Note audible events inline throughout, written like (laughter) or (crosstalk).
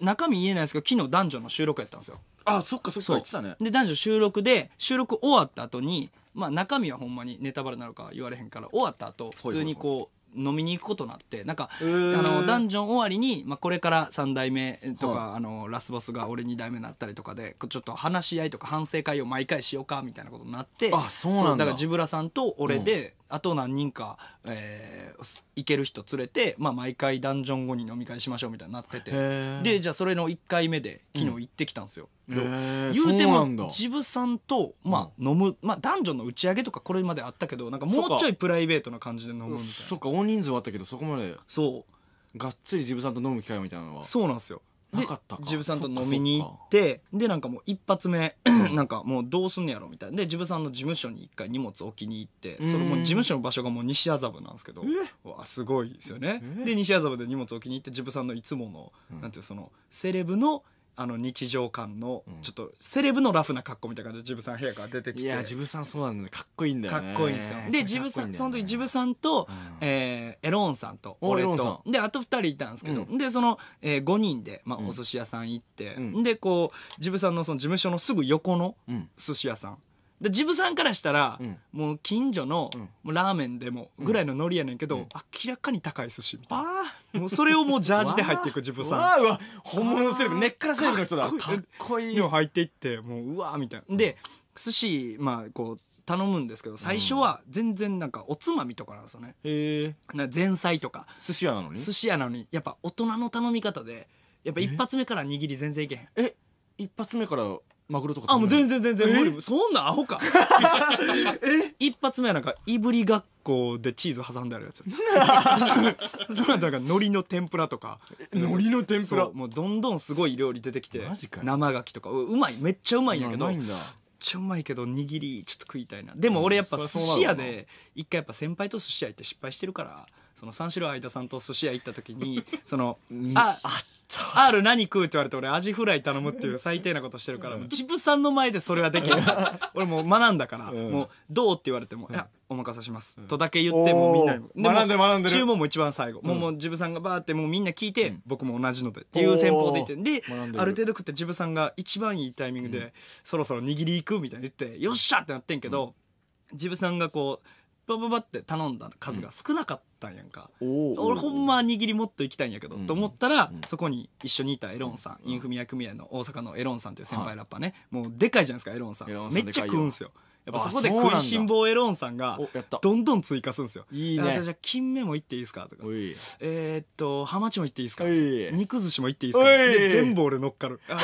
中身言えないですけど昨日男女の収録やったんですよあそっかそっか言ってたねで男女収録で収録終わった後にまあ中身はほんまにネタバレなのか言われへんから終わった後普通にこう飲みに行くことになってなんか、あのダンジョン終わりに、まあ、これから3代目とか、あのラスボスが俺2代目になったりとかでちょっと話し合いとか反省会を毎回しようかみたいなことになってだからジブラさんと俺で、あと何人か、え行ける人連れて、まあ、毎回ダンジョン後に飲み会しましょうみたいになっててでじゃあそれの1回目で昨日行ってきたんですよ、うん、言うてもジブさんと、まあ、飲む、まあ、ダンジョンの打ち上げとかこれまであったけどなんかもうちょいプライベートな感じで飲むみたいなそっか大人数はあったけどそこまでそうがっつりジブさんと飲む機会みたいなのはそうなんですよなかったかジブさんと飲みに行ってでなんかもう一発目なんかもうどうすんのやろみたいなでジブさんの事務所に一回荷物置きに行ってそれも事務所の場所がもう西麻布なんですけどわすごいですよねで西麻布で荷物置きに行ってジブさんのいつもの、うん、なんていうそのセレブのあの日常感のちょっとセレブのラフな格好みたいな感じでジブさん部屋から出てきていやジブさんそうなんだかっこいいんだよかっこいいんですよでジブさんその時ジブさんと、うえエロンさんと俺とであと2人いたんですけど、でその、えー、5人で、まあ、お寿司屋さん行って、でこうジブさんのその事務所のすぐ横の寿司屋さんでジブさんからしたら、うんもう近所の、んラーメンでもぐらいのノリやねんけど、明らかに高い寿司みたいあなもうそれをもうジャージで入っていくジブさんわうわ本物のセレブ根っからセレブの人だかっこいいにも入っていってもううわーみたいなで寿司まあこう頼むんですけど最初は全然なんかおつまみとかなんですよね、へえな前菜とか寿司屋なのに寿司屋なのにやっぱ大人の頼み方でやっぱ一発目から握り全然いけへんえ一発目からマグロとかあもう全然全然そんなアホか (laughs) (laughs) 一発目はなんかいぶりがっこでチーズ挟んであるやつ (laughs) そのなんか海苔の天ぷらとか海苔の天ぷらもうどんどんすごい料理出てきて生牡蠣とかうまいめっちゃうまいんやけどめっちゃうまいけど握りちょっと食いたいなでも俺やっぱ寿司屋で一回やっぱ先輩と寿司屋行って失敗してるからその三四郎相田さんと寿司屋行った時に (laughs) その「ああ R 何食う?」って言われて俺アジフライ頼むっていう最低なことしてるから、もう自分さんの前でそれはできない (laughs) 俺もう学んだから、もう「どう?」って言われても「いやお任せします」とだけ言ってもうみんなに学んでる学んでる注文も一番最後、もうもう自分さんがバーってもうみんな聞いて、僕も同じのでっていう戦法で言ってでんである程度食って自分さんが一番いいタイミングで、そろそろ握り行くみたいに言って「よっしゃ!」ってなってんけど、自分さんがこうバババって頼んだ数が少なかったんやんか、俺ほんま握りもっといきたいんやけど、と思ったら、そこに一緒にいたエロンさん、インフミヤ組合の大阪のエロンさんという先輩ラッパーね、もうでかいじゃないですかエロンさんめっちゃ食うんすよやっぱそこで食いしん坊エロンさんがどんどん追加するんですよいいねじゃあ金目もいっていいですかとかえっとハマチもいっていいですか肉寿司もいっていいですかで全部俺乗っかる (laughs)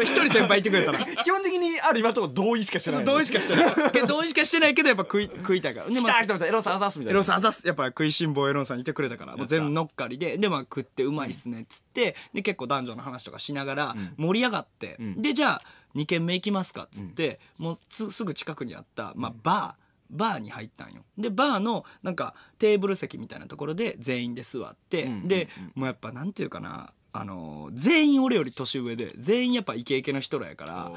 一人先輩いてくれたら基本的にある今のところ同意しかしてない、同意しかしてない同意しかしてないけどやっぱ食い食いたいからでも、エロンさんあざすみたいなエロンさんあざすやっぱ食いしん坊エロンさんいてくれたからもう全部乗っかりででまあ食ってうまいっすねっつってで結構男女の話とかしながら盛り上がって、でじゃあ2軒目行きますか」っつって、うん、もうすぐ近くにあった、まあ、バー、バーに入ったんよでバーのなんかテーブル席みたいなところで全員で座って、うんうんうん、でもうやっぱなんていうかなあの全員俺より年上で全員やっぱイケイケの人らやから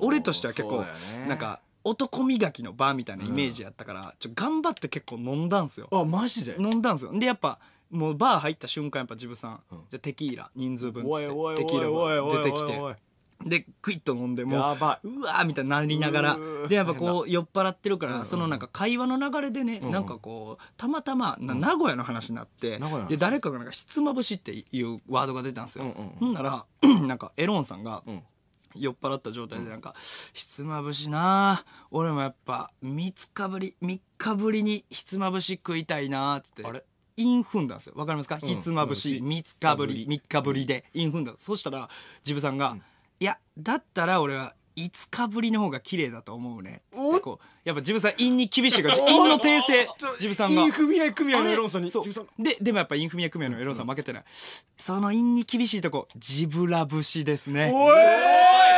俺としては結構、ね、なんか男磨きのバーみたいなイメージやったから、うん、ちょ頑張って結構飲んだんすよあマジで飲んだんすよでやっぱもうバー入った瞬間やっぱジブさん、うん、じゃテキーラ人数分っつってテキーラを出てきてで、クイッと飲んでもう、うわーみたいになりながら。で、やっぱこう、酔っ払ってるから、そのなんか会話の流れでね、なんかこう、たまたま、名古屋の話になって、で、誰かがなんか、ひつまぶしっていうワードが出たんですよ。ほんなら、(clears throat) なんか、エロンさんが、酔っ払った状態でなんか、ひつまぶしな俺もやっぱ、三日ぶり、三日ぶりにひつまぶし食いたいなって。あれインフンだんですよ。わかりますか、ひつまぶし、三日ぶり、三日ぶりで、インフンスそしたら、ジブさんが、いやだったら俺は5日ぶりの方が綺麗だと思うねつってこうやっぱジブさん陰に厳しいから陰の訂正ジブさんが陰フミヤ組合のエロンさんにででもやっぱ陰組フミヤ組合のエロンさん負けてない、うん、その陰に厳しいとこジブラ節ですねおい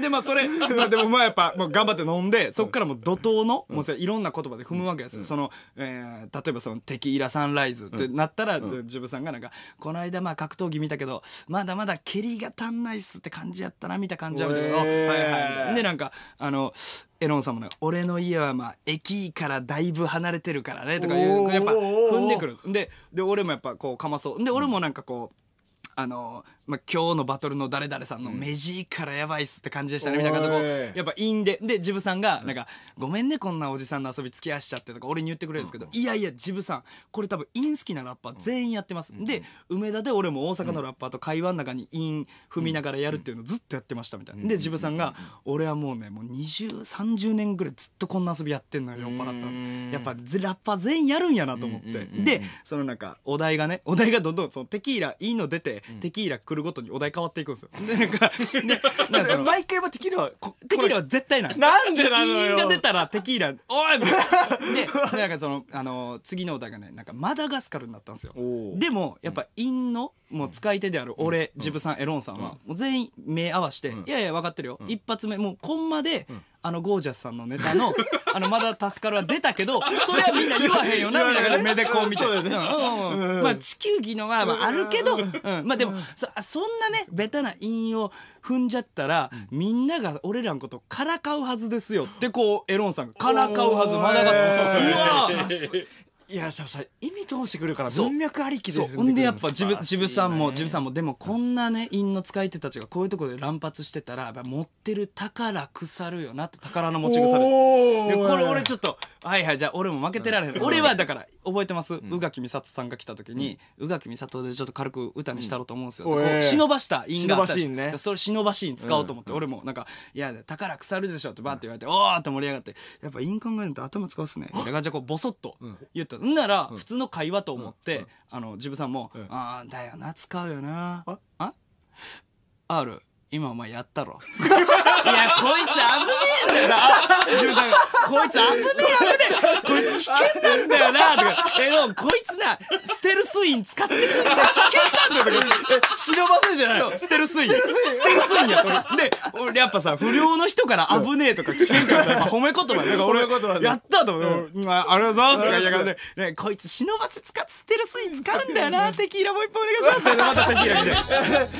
でまあそれ、(laughs) まあ、でもまあやっぱ、もう頑張って飲んでそこからもう怒涛の、もういろんな言葉で踏むわけですよ、その、えー、例えばその「テキーラサンライズ」ってなったら、ジブさんがなんか「この間まあ格闘技見たけどまだまだ蹴りが足んないっす」って感じやったな見た感じやみたいな、えー、はいはいでなんかあのエロンさんもね「俺の家はまあ駅からだいぶ離れてるからね」とかいうやっぱ踏んでくるでで俺もやっぱこうかまそうで俺もなんかこうあのまあ、今日のバトルの誰々さんの目力やばいっすって感じでしたね、みたいなとこやっぱいいんででジブさんがなんか、ごめんねこんなおじさんの遊び付き合わしちゃって」とか俺に言ってくれるんですけど、いやいやジブさんこれ多分イン好きなラッパー全員やってます、で梅田で俺も大阪のラッパーと会話の中にイン踏みながらやるっていうのずっとやってましたみたいな、でジブさんが「俺はもうねもう2030年ぐらいずっとこんな遊びやってんのよ酔っ払ったのやっぱラッパー全員やるんやなと思って、でそのなんかお題がねお題がどんどんそのテキーラいいの出て、テキーラ来るるごとにお題変わっていくんですよ。で、なんか、で、(laughs) なんか毎回はテキーラは、こテキーラは絶対ない。なんでなのよ。が出たらテキーラ、おいみたいな。(laughs) で、なんかその、あの、次のお題がね、なんかマダガスカルになったんですよ。でも、やっぱ、陰の、もう使い手である俺、ジブさん、エロンさんは、もう全員目合わして、いやいや、分かってるよ。一発目、もうコンマで、あのゴージャスさんのネタの「(laughs) あのまだ助かる」は出たけどそれはみんな言わへんよなみたいな目でこうみたいうんうんうん、まあ地球儀のはまあるけど、うん、まあでもそそんなねベタな陰を踏んじゃったらみんなが俺らのことからかうはずですよってこうエロンさんがからかうはずまだが (laughs) うわ (laughs) いやじゃさ意味通してくるから文脈ありきでほんでやっぱ自分自分さんも自分さんもでもこんなね韻の使い手たちがこういうところで乱発してたら持ってる宝腐るよなっ宝の持ち腐るでこれ俺ちょっとはいはいじゃあ俺も負けてられへん、俺はだから覚えてます宇垣美里さんが来た時に宇垣美里でちょっと軽く歌にしたろうと思うんですよ、こう忍ばした因果あったし、ね、それ忍ばしいに使おうと思って、俺もなんか「いや宝腐るでしょ」ってバーって言われて、おおって盛り上がってやっぱ因考えると頭使うっすねだからな感じでこうボソッと言ったんなら普通の会話と思って、あのジブさんも「ああだよな使うよな」ああ R 今お前やったろいやこいつ危ねえんだよなこいつ危ねえ危ねえこいつ危険なんだよなえ、かえのこいつなステルスイン使ってくんだ危険なんだよとえ忍ばせじゃないステルスインステルスインやこれで俺やっぱさ不良の人から危ねえとか危険感とか (laughs) 褒め言葉だから俺やったと思う、ありがとうございますとか言いながらねこいつ忍ばせ使ってステルスイン使うんだよなテキーラもう一本お願いします (laughs) またテキーラみたいな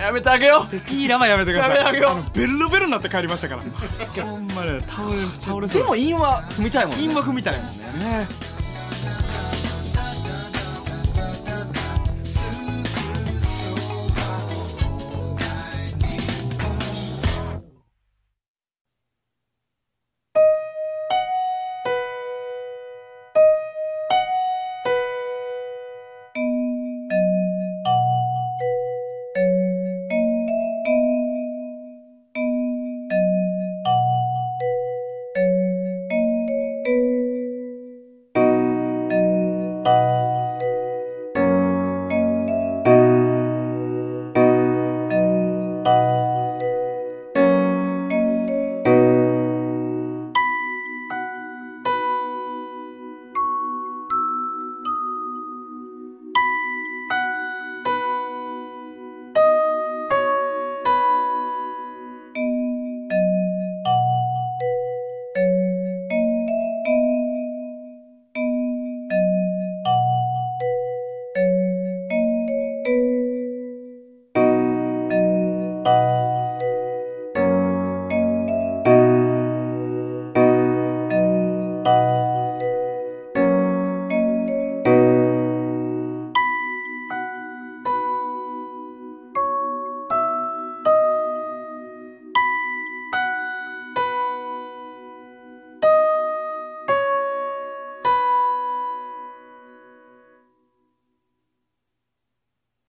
やめてあげようテキーラはやめてくださいやめてあげようベルベルになって帰りましたからほんま倒れ倒れそうでも陰は踏みたいもんね韻は踏みたいもんねね